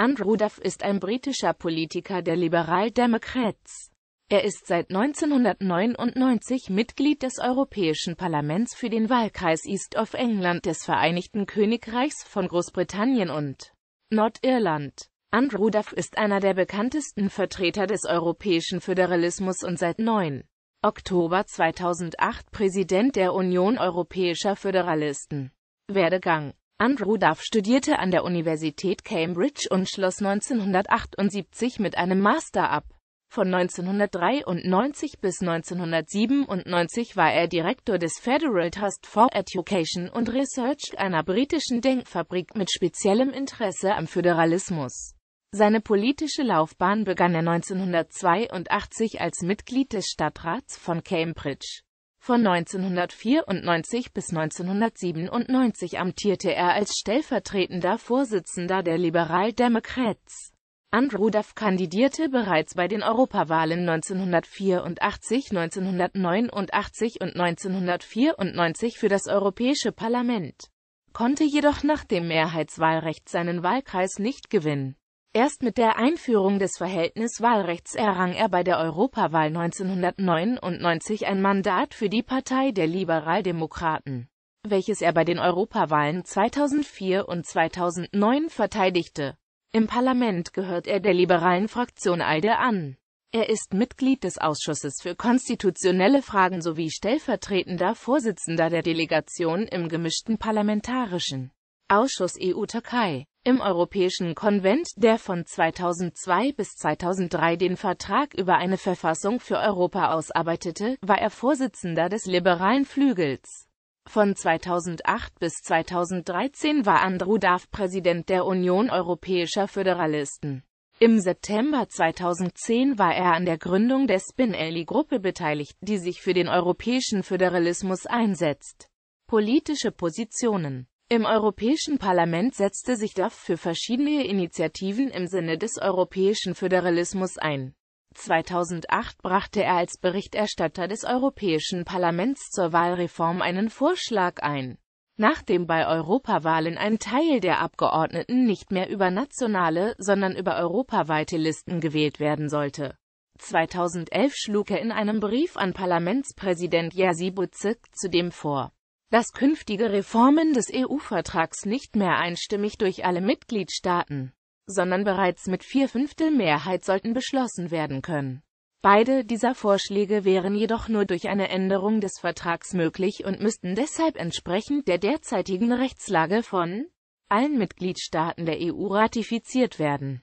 Andrew Duff ist ein britischer Politiker der Liberal Democrats. Er ist seit 1999 Mitglied des Europäischen Parlaments für den Wahlkreis East of England des Vereinigten Königreichs von Großbritannien und Nordirland. Andrew Duff ist einer der bekanntesten Vertreter des europäischen Föderalismus und seit 9. Oktober 2008 Präsident der Union Europäischer Föderalisten. Werdegang Andrew Duff studierte an der Universität Cambridge und schloss 1978 mit einem Master ab. Von 1993 bis 1997 war er Direktor des Federal Trust for Education und Research, einer britischen Denkfabrik mit speziellem Interesse am Föderalismus. Seine politische Laufbahn begann er 1982 als Mitglied des Stadtrats von Cambridge. Von 1994 bis 1997 amtierte er als stellvertretender Vorsitzender der Liberal Democrats. Andrew Duff kandidierte bereits bei den Europawahlen 1984, 1989 und 1994 für das Europäische Parlament, konnte jedoch nach dem Mehrheitswahlrecht seinen Wahlkreis nicht gewinnen. Erst mit der Einführung des Verhältniswahlrechts errang er bei der Europawahl 1999 ein Mandat für die Partei der Liberaldemokraten, welches er bei den Europawahlen 2004 und 2009 verteidigte. Im Parlament gehört er der liberalen Fraktion ALDE an. Er ist Mitglied des Ausschusses für konstitutionelle Fragen sowie stellvertretender Vorsitzender der Delegation im gemischten parlamentarischen Ausschuss EU-Türkei im Europäischen Konvent, der von 2002 bis 2003 den Vertrag über eine Verfassung für Europa ausarbeitete, war er Vorsitzender des liberalen Flügels. Von 2008 bis 2013 war Andrew Duff Präsident der Union Europäischer Föderalisten. Im September 2010 war er an der Gründung der Spinelli-Gruppe beteiligt, die sich für den europäischen Föderalismus einsetzt. Politische Positionen im Europäischen Parlament setzte sich Duff für verschiedene Initiativen im Sinne des europäischen Föderalismus ein. 2008 brachte er als Berichterstatter des Europäischen Parlaments zur Wahlreform einen Vorschlag ein. Nachdem bei Europawahlen ein Teil der Abgeordneten nicht mehr über nationale, sondern über europaweite Listen gewählt werden sollte. 2011 schlug er in einem Brief an Parlamentspräsident Jerzy Buzek zudem vor, dass künftige Reformen des EU-Vertrags nicht mehr einstimmig durch alle Mitgliedstaaten, sondern bereits mit vier Fünftel Mehrheit sollten beschlossen werden können. Beide dieser Vorschläge wären jedoch nur durch eine Änderung des Vertrags möglich und müssten deshalb entsprechend der derzeitigen Rechtslage von allen Mitgliedstaaten der EU ratifiziert werden.